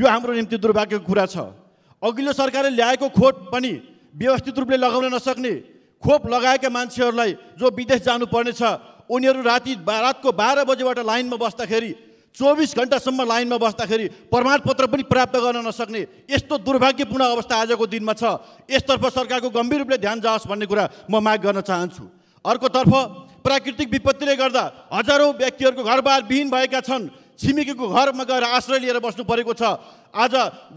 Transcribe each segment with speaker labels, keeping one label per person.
Speaker 1: यो हाम्रो निम्ति दुर्भाग्यको कुरा छ अघिल्लो सरकारले ल्याएको खोप पनि व्यवस्थित रूपले लगाउन नसक्ने खोप लगाएका मान्छेहरूलाई जो विदेश जानुपर्नेछ उनीहरू राति रातको बाह्र बजेबाट लाइनमा बस्दाखेरि चौबिस घन्टासम्म लाइनमा बस्दाखेरि प्रमाणपत्र पनि प्राप्त गर्न नसक्ने यस्तो दुर्भाग्यपूर्ण अवस्था आजको दिनमा छ यसतर्फ सरकारको गम्भीर रूपले ध्यान जाओस् भन्ने कुरा म माग गर्न चाहन्छु अर्कोतर्फ प्राकृतिक विपत्तिले गर्दा हजारौँ व्यक्तिहरूको घरबार विहीन भएका छन् छिमेकीको घरमा गएर आश्रय लिएर बस्नु परेको छ आज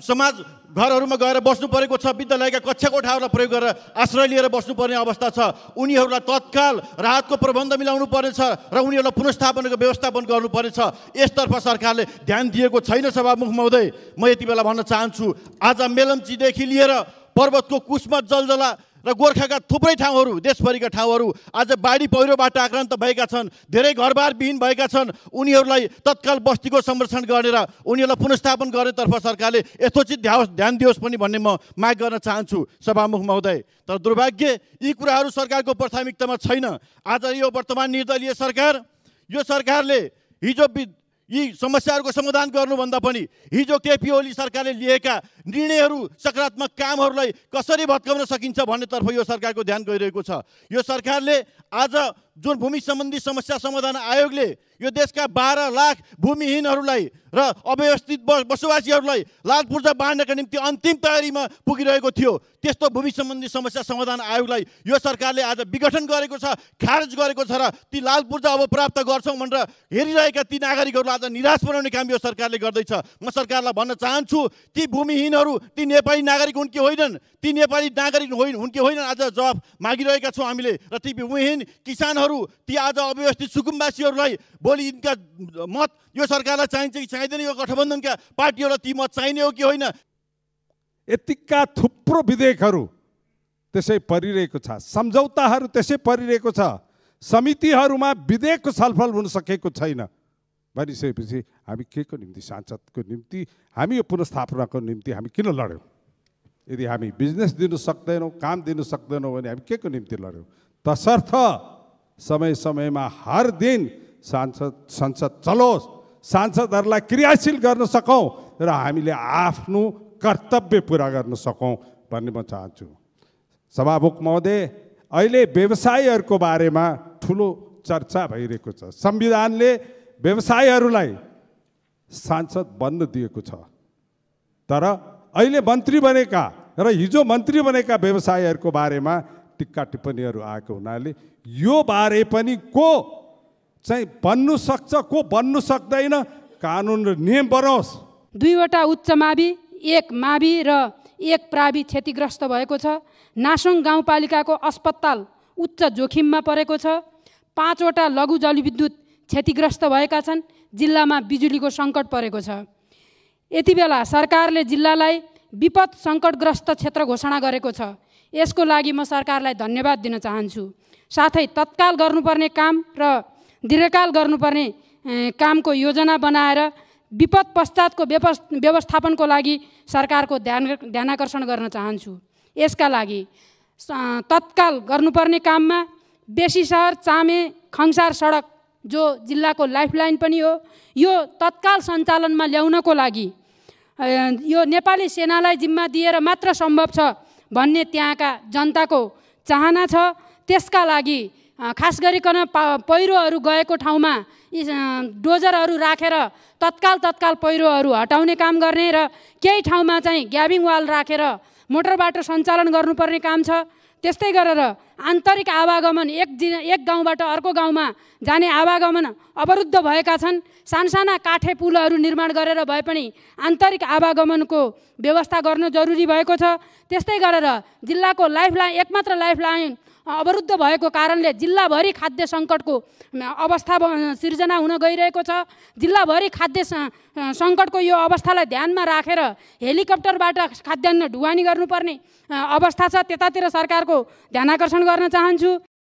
Speaker 1: समाज घरहरूमा गएर बस्नु परेको छ विद्यालयका कक्षा कोठाहरूलाई प्रयोग गरेर आश्रय लिएर बस्नुपर्ने अवस्था छ उनीहरूलाई तत्काल राहतको प्रबन्ध मिलाउनु पर्नेछ र उनीहरूलाई पुनस्थापनको व्यवस्थापन गर्नुपर्नेछ यसतर्फ सरकारले ध्यान दिएको छैन सभामुख महोदय म यति बेला भन्न चाहन्छु आज मेलम्चीदेखि लिएर पर्वतको कुस्मत जलजला र गोर्खाका थुप्रै ठाउँहरू देशभरिका ठाउँहरू आज बाढी पहिरोबाट आक्रान्त भएका छन् धेरै घरबार विहीन भएका छन् उनीहरूलाई तत्काल बस्तीको संरक्षण गरेर उनीहरूलाई पुनस्थापन गर्नेतर्फ सरकारले यथोचित ध्याओस् ध्यान दियोस् पनि भन्ने म माग गर्न चाहन्छु सभामुख महोदय तर दुर्भाग्य यी कुराहरू सरकारको प्राथमिकतामा छैन आज यो वर्तमान निर्दलीय सरकार यो सरकारले हिजो यी समस्याहरूको समाधान गर्नुभन्दा पनि हिजो केपी ओली सरकारले लिएका निर्णयहरू सकारात्मक कामहरूलाई कसरी भत्काउन सकिन्छ भन्नेतर्फ यो सरकारको ध्यान गइरहेको छ यो सरकारले आज जुन भूमि सम्बन्धी समस्या समाधान आयोगले यो देशका बाह्र लाख भूमिहीनहरूलाई र अव्यवस्थित बसोबासीहरूलाई लाल पूर्जा बाँड्नका निम्ति अन्तिम तयारीमा पुगिरहेको थियो त्यस्तो भूमि सम्बन्धी समस्या समाधान आयोगलाई यो सरकारले आज विघटन गरेको छ खारेज गरेको छ र ती लाल पूर्जा अब प्राप्त गर्छौँ भनेर हेरिरहेका ती नागरिकहरूलाई आज निराश बनाउने काम यो सरकारले गर्दैछ म सरकारलाई भन्न चाहन्छु ती भूमिहीनहरू ती नेपाली नागरिक हुन् कि होइनन् ती नेपाली नागरिक होइन हुन् कि होइनन् आज जवाब मागिरहेका छौँ हामीले र ती भूमिहीन किसान किसानहरू ती आज अव्यवस्थित सुकुम्बासीहरूलाई भोलि यिनका मत यो सरकारलाई चाहिन्छ कि चाहिँदैन यो गठबन्धनका पार्टीहरूलाई ती मत चाहिने हो कि होइन यतिका थुप्रो विधेयकहरू
Speaker 2: त्यसै परिरहेको छ सम्झौताहरू त्यसै परिरहेको छ समितिहरूमा विधेयकको छलफल हुन सकेको छैन भनिसकेपछि हामी के को निम्ति सांसदको निम्ति हामी यो पुनस्थापनाको निम्ति हामी किन लड्यौँ यदि हामी बिजनेस दिनु सक्दैनौँ काम दिनु सक्दैनौँ भने हामी के को निम्ति लड्यौँ तसर्थ समय समयमा हर दिन सांसद संसद चलोस् सांसदहरूलाई क्रियाशील गर्न सकौँ र हामीले आफ्नो कर्तव्य पुरा गर्न सकौँ भन्ने म चाहन्छु सभामुख महोदय अहिले व्यवसायहरूको बारेमा ठुलो चर्चा भइरहेको छ संविधानले व्यवसायहरूलाई सांसद बन्न दिएको छ तर अहिले मन्त्री बनेका र हिजो मन्त्री बनेका व्यवसायहरूको बारेमा टिक्का टिप्पणीहरू आएको हुनाले यो बारे पनि को चाहिँ भन्नु सक्छ को भन्नु सक्दैन कानुन र नियम बनाओस्
Speaker 3: दुईवटा उच्च मावि एक मावि र एक प्रावि क्षतिग्रस्त भएको छ नासोङ गाउँपालिकाको अस्पताल उच्च जोखिममा परेको छ पाँचवटा लघु जलविद्युत क्षतिग्रस्त भएका छन् जिल्लामा बिजुलीको सङ्कट परेको छ यति बेला सरकारले जिल्लालाई विपद सङ्कटग्रस्त क्षेत्र घोषणा गरेको छ यसको लागि म सरकारलाई धन्यवाद दिन चाहन्छु साथै तत्काल गर्नुपर्ने काम र दीर्घकाल गर्नुपर्ने कामको योजना बनाएर विपद पश्चातको व्यवस्थापनको लागि सरकारको ध्यान ध्यानकर्षण गर्न चाहन्छु यसका लागि तत्काल गर्नुपर्ने काममा बेसी सहर चामे खङसार सडक जो जिल्लाको लाइफलाइन पनि हो यो तत्काल सञ्चालनमा ल्याउनको लागि यो नेपाली सेनालाई जिम्मा दिएर मात्र सम्भव छ भन्ने त्यहाँका जनताको चाहना छ त्यसका लागि खास गरिकन पा पहिरोहरू गएको ठाउँमा डोजरहरू राखेर रा, तत्काल तत्काल पहिरोहरू हटाउने काम गर्ने र केही ठाउँमा चाहिँ ग्याबिङ वाल राखेर रा, मोटरबाट सञ्चालन गर्नुपर्ने काम छ त्यस्तै गरेर आन्तरिक आवागमन एक जि एक गाउँबाट अर्को गाउँमा जाने आवागमन अवरुद्ध भएका छन् सानसाना काठे पुलहरू निर्माण गरेर भए पनि आन्तरिक आवागमनको व्यवस्था गर्न जरुरी भएको छ त्यस्तै गरेर जिल्लाको लाइफलाइन एकमात्र लाइफलाइन अवरुद्ध भएको कारणले जिल्लाभरि खाद्य सङ्कटको अवस्था सिर्जना हुन गइरहेको छ जिल्लाभरि खाद्य सङ्कटको यो अवस्थालाई ध्यानमा राखेर हेलिकप्टरबाट खाद्यान्न ढुवानी गर्नुपर्ने अवस्था छ त्यतातिर सरकारको ध्यान आकर्षण गर्न चाहन्छु